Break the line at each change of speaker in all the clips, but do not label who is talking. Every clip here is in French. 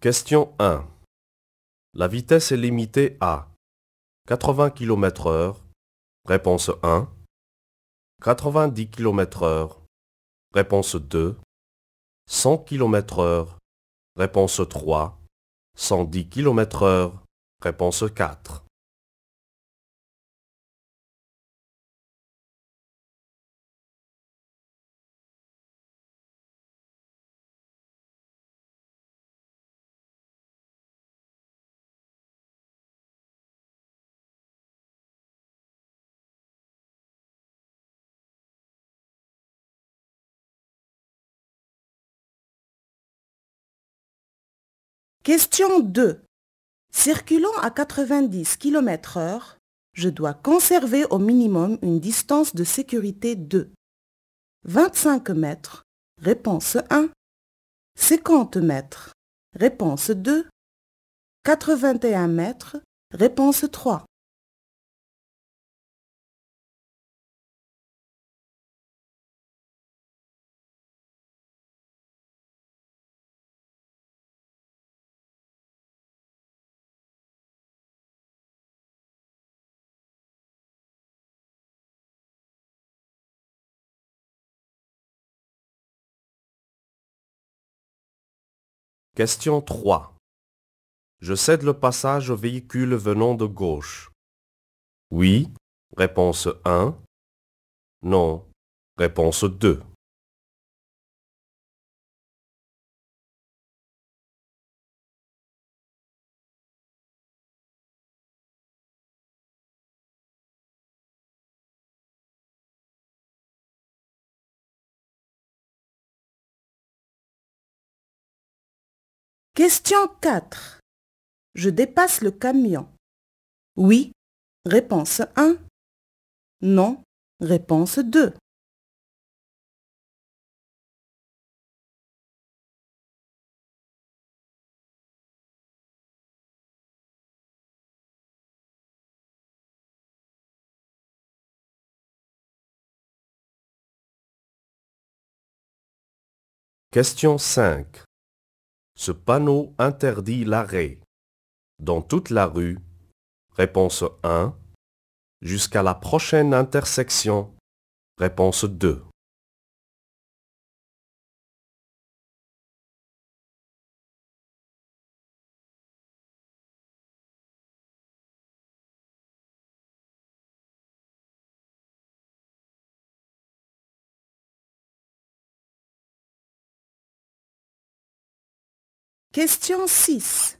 Question 1 La vitesse est limitée à 80 km/h. Réponse 1 90 km/h. Réponse 2 100 km/h. Réponse 3 110 km/h. Réponse 4.
Question
2. Circulant à 90 km h je dois conserver au minimum une distance de sécurité de 25 mètres, réponse 1, 50 mètres, réponse 2, 81 mètres, réponse 3.
Question 3.
Je cède le passage au véhicule venant de gauche. Oui. Réponse 1. Non. Réponse 2.
Question 4. Je dépasse le camion. Oui. Réponse 1. Non. Réponse 2.
Question 5. Ce panneau interdit l'arrêt. Dans toute la rue. Réponse 1. Jusqu'à la prochaine intersection. Réponse 2.
Question 6.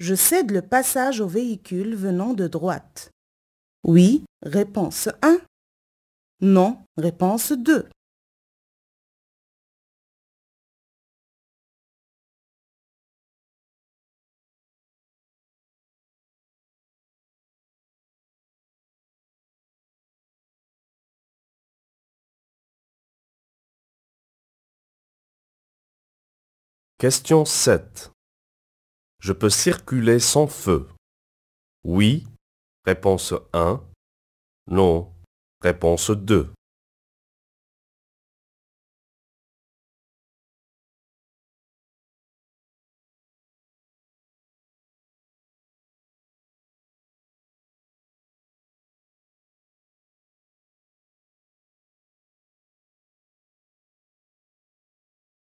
Je cède le passage au véhicule venant de droite. Oui, réponse 1. Non, réponse 2.
Question 7. Je peux circuler sans feu Oui. Réponse 1. Non. Réponse 2.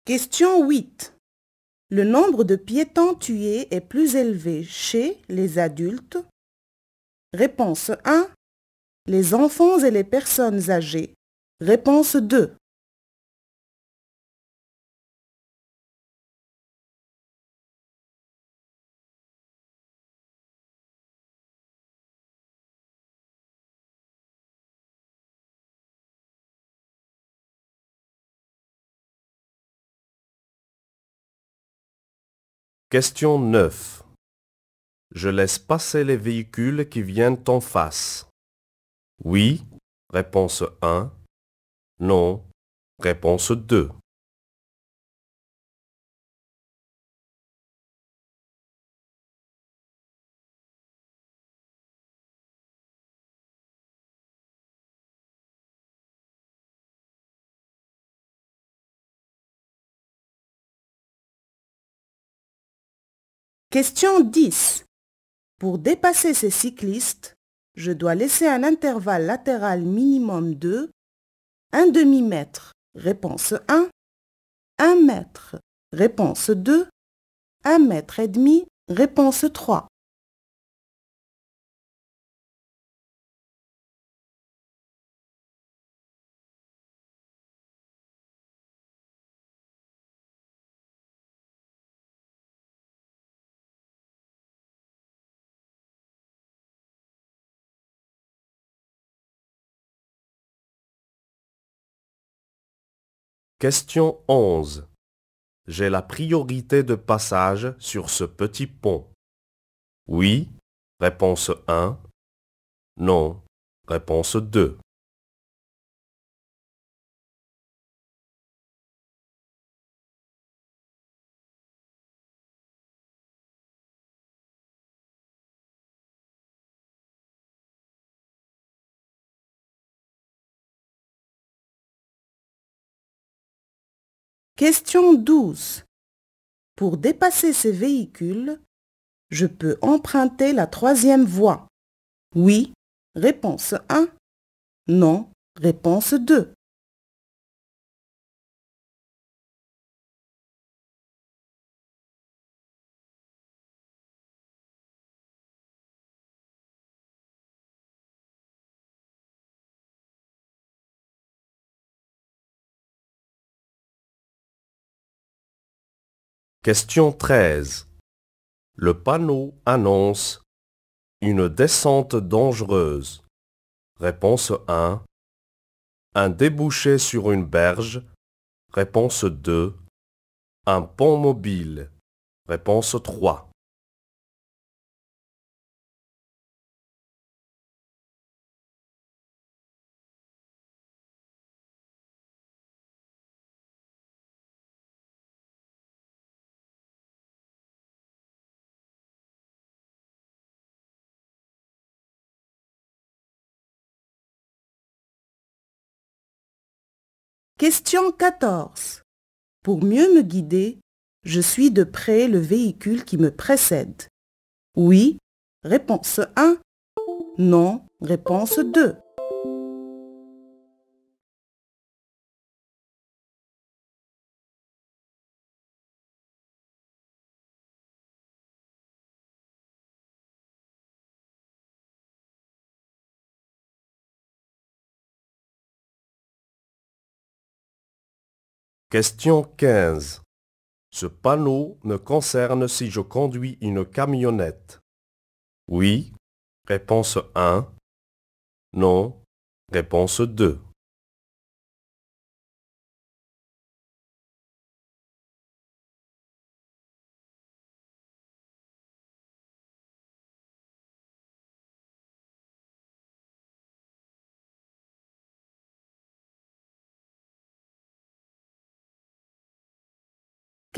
Question 8. Le nombre de piétons tués est plus élevé chez les adultes. Réponse 1. Les enfants et les personnes âgées. Réponse 2.
Question 9.
Je laisse passer les véhicules qui viennent en face. Oui, réponse 1. Non, réponse 2.
Question 10. Pour dépasser ces cyclistes, je dois laisser un intervalle latéral minimum de 1 demi-mètre, réponse 1, 1 mètre, réponse 2, 1 mètre et demi,
réponse 3. Question
11. J'ai la priorité de passage sur ce petit pont. Oui. Réponse 1. Non.
Réponse 2.
Question 12. Pour dépasser ces véhicules, je peux emprunter la troisième voie. Oui, réponse
1. Non, réponse 2. Question 13. Le
panneau annonce une descente dangereuse. Réponse 1. Un débouché sur une berge. Réponse 2. Un pont mobile. Réponse 3.
Question 14.
Pour mieux me guider, je suis de près le véhicule qui me précède. Oui, réponse 1. Non, réponse 2.
Question 15. Ce panneau me concerne si je conduis une camionnette. Oui. Réponse 1.
Non. Réponse 2.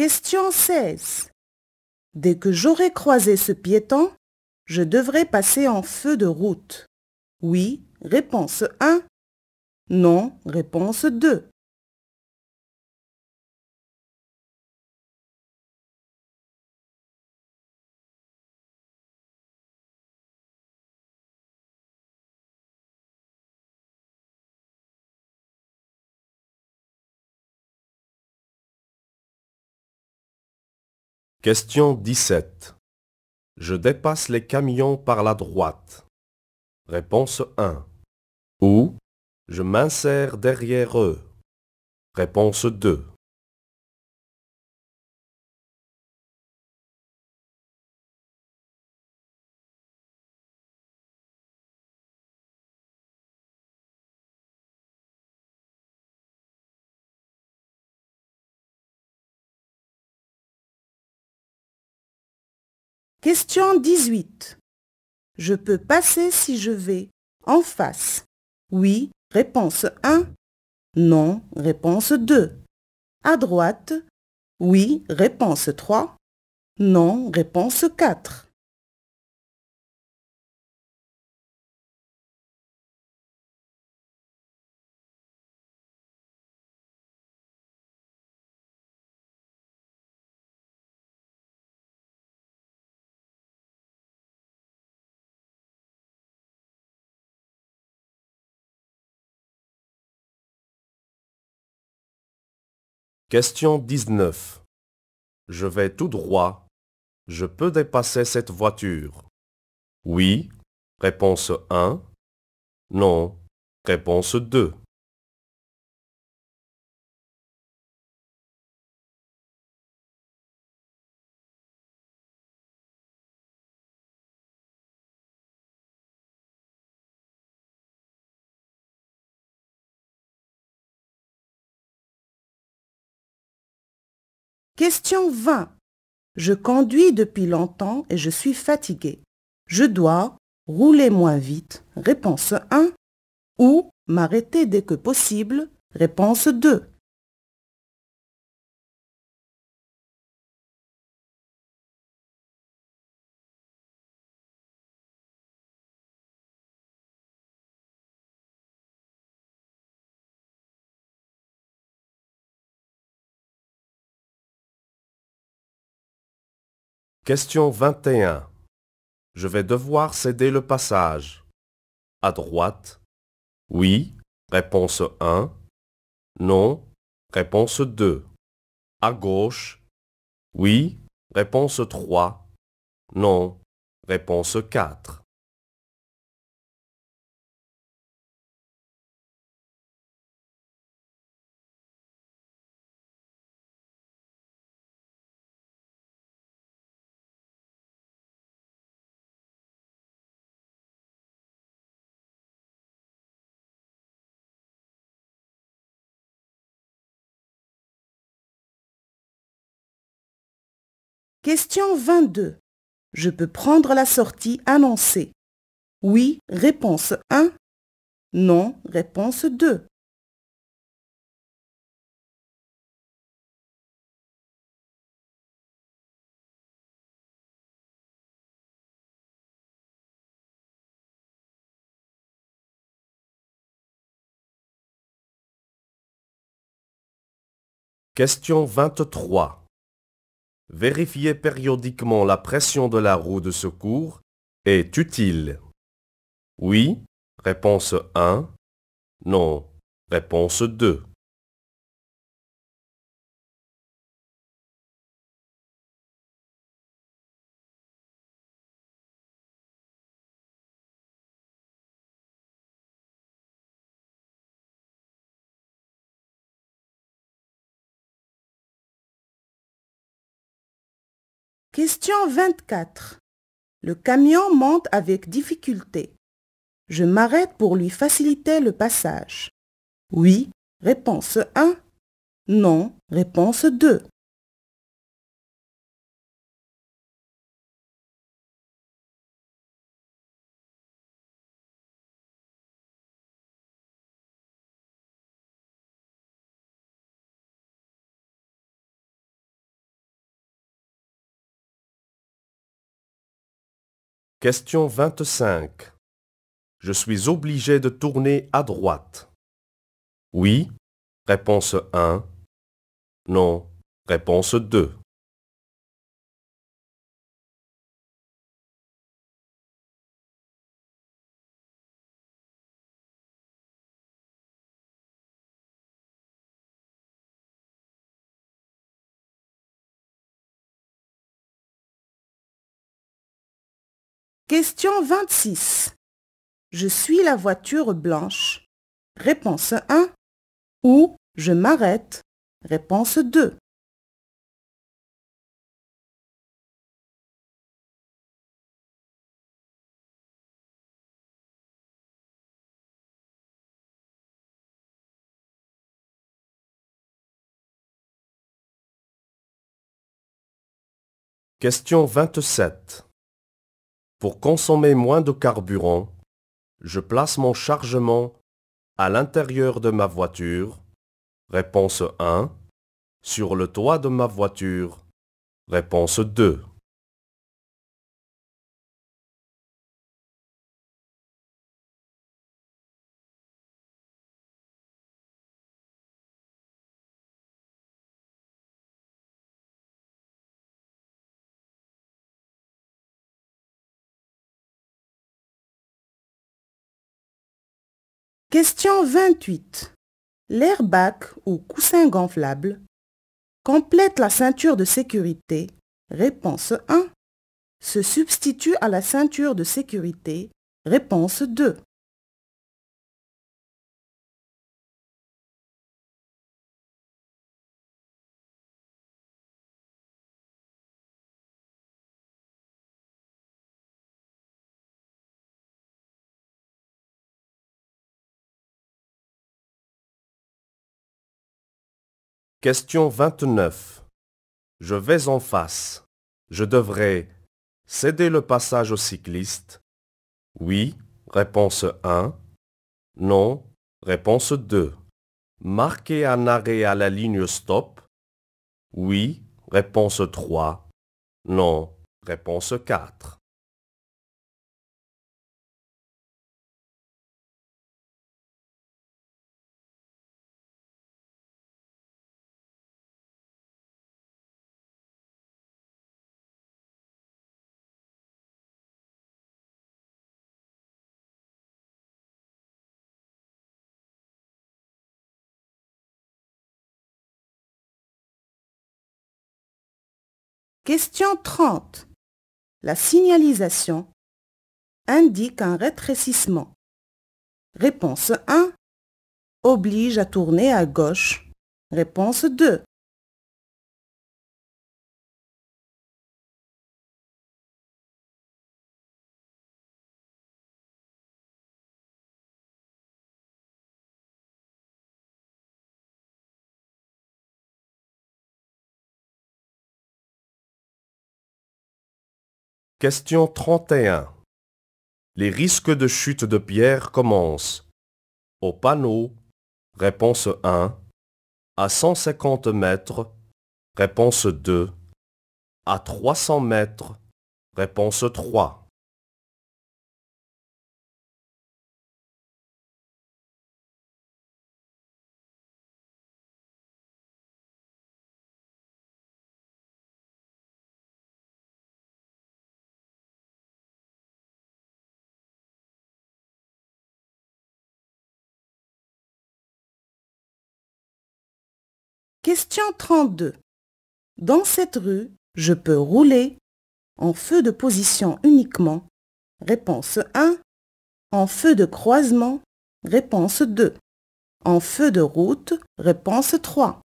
Question 16. Dès que j'aurai croisé ce piéton, je devrais passer en feu de route. Oui, réponse 1. Non, réponse 2.
Question 17.
Je dépasse les camions par la droite. Réponse 1. Ou je m'insère derrière eux. Réponse 2.
Question 18. Je peux passer si je vais en face. Oui, réponse 1. Non, réponse 2. À droite. Oui, réponse 3. Non, réponse
4.
Question 19. Je vais tout droit. Je peux dépasser cette voiture. Oui. Réponse 1.
Non. Réponse 2.
Question 20. Je conduis depuis longtemps et je suis fatigué. Je dois rouler moins vite. Réponse 1. Ou m'arrêter dès que possible. Réponse 2.
Question 21.
Je vais devoir céder le passage. À droite. Oui. Réponse 1. Non. Réponse 2. À gauche. Oui. Réponse 3.
Non. Réponse 4. Question 22. Je peux prendre la sortie annoncée. Oui, réponse 1. Non, réponse 2.
Question 23 vérifier périodiquement la pression de la roue de secours est utile Oui, réponse
1. Non, réponse 2. Question 24.
Le camion monte avec difficulté. Je m'arrête pour lui faciliter le passage. Oui, réponse 1. Non,
réponse 2.
Question 25. Je suis obligé de tourner à droite. Oui. Réponse 1.
Non. Réponse 2.
Question 26. Je suis la voiture blanche. Réponse 1. Ou je m'arrête. Réponse
2. Question 27.
Pour consommer moins de carburant, je place mon chargement à l'intérieur de ma voiture. Réponse 1. Sur le toit de ma voiture. Réponse 2.
Question 28. L'airbag ou coussin gonflable complète la ceinture de sécurité. Réponse 1. Se substitue à la ceinture de sécurité. Réponse 2.
Question
29. Je vais en face. Je devrais céder le passage au cycliste. Oui, réponse 1. Non, réponse 2. Marquer un arrêt à la ligne stop. Oui, réponse 3. Non, réponse
4. Question 30. La
signalisation indique un rétrécissement. Réponse 1. Oblige à tourner à gauche. Réponse 2.
Question 31. Les risques de chute de pierre commencent. Au panneau, réponse 1. À 150 mètres, réponse 2. À 300 mètres, réponse
3. Question
32. Dans cette rue, je peux rouler en feu de position uniquement. Réponse 1. En feu de croisement. Réponse 2. En feu de route. Réponse 3.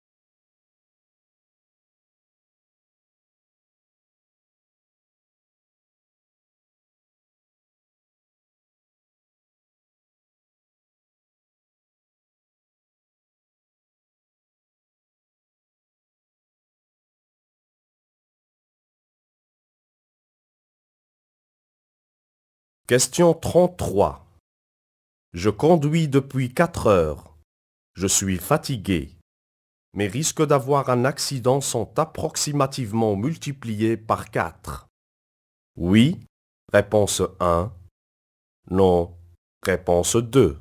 Question 33. Je conduis depuis 4 heures. Je suis fatigué. Mes risques d'avoir un accident sont approximativement multipliés par 4. Oui, réponse 1. Non, réponse 2.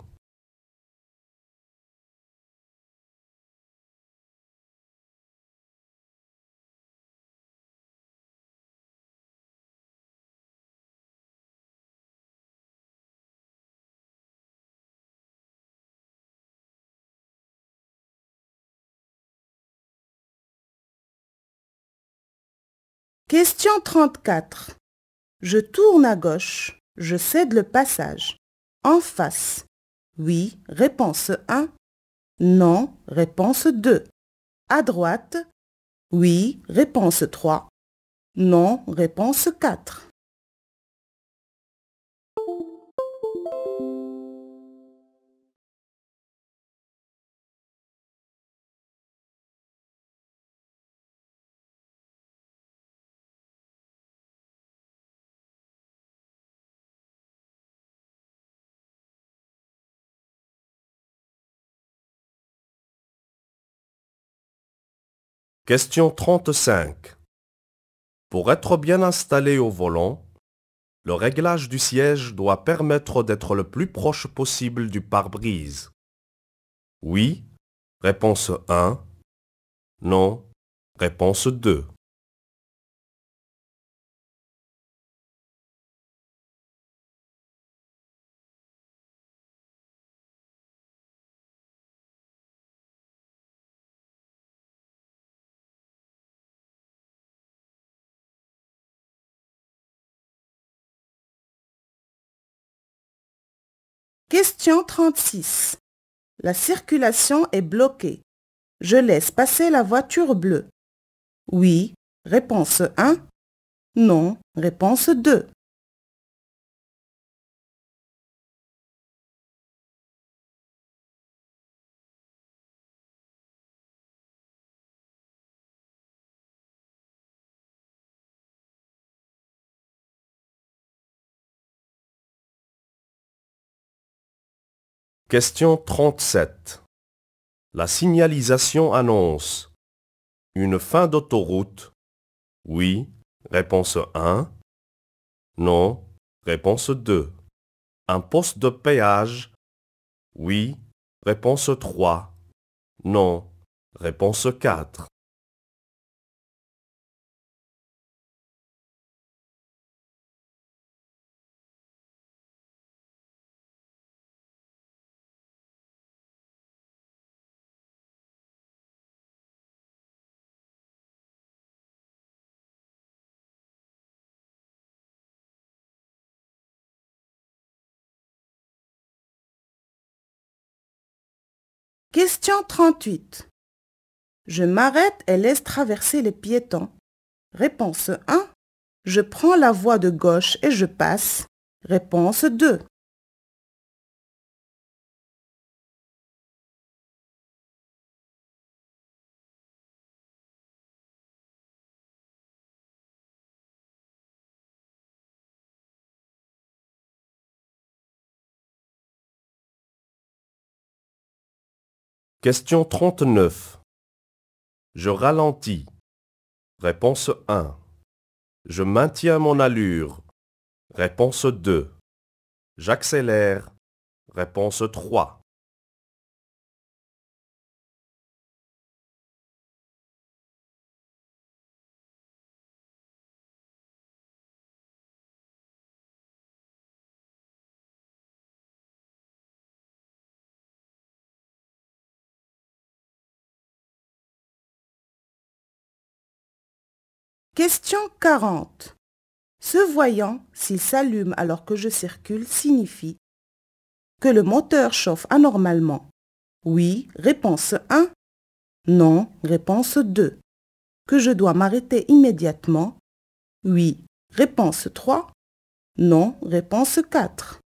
Question 34. Je tourne à gauche. Je cède le passage. En face. Oui, réponse 1. Non, réponse 2. À droite. Oui, réponse 3. Non, réponse 4.
Question 35. Pour être bien installé au volant, le réglage du siège doit permettre d'être le plus proche possible du pare-brise. Oui, réponse 1. Non,
réponse 2. Question 36.
La circulation est bloquée. Je laisse passer la voiture bleue. Oui, réponse 1. Non, réponse 2.
Question 37. La signalisation annonce une fin d'autoroute. Oui, réponse 1. Non, réponse 2. Un poste de péage. Oui, réponse 3. Non, réponse 4.
Question 38. Je m'arrête et laisse traverser les piétons. Réponse 1. Je prends la voie de gauche et je passe. Réponse 2.
Question 39. Je ralentis. Réponse 1. Je maintiens mon allure. Réponse 2. J'accélère. Réponse 3.
Question 40. Ce voyant, s'il s'allume alors que je circule, signifie que le moteur chauffe anormalement. Oui, réponse 1. Non, réponse 2. Que je dois m'arrêter immédiatement. Oui, réponse 3.
Non, réponse 4.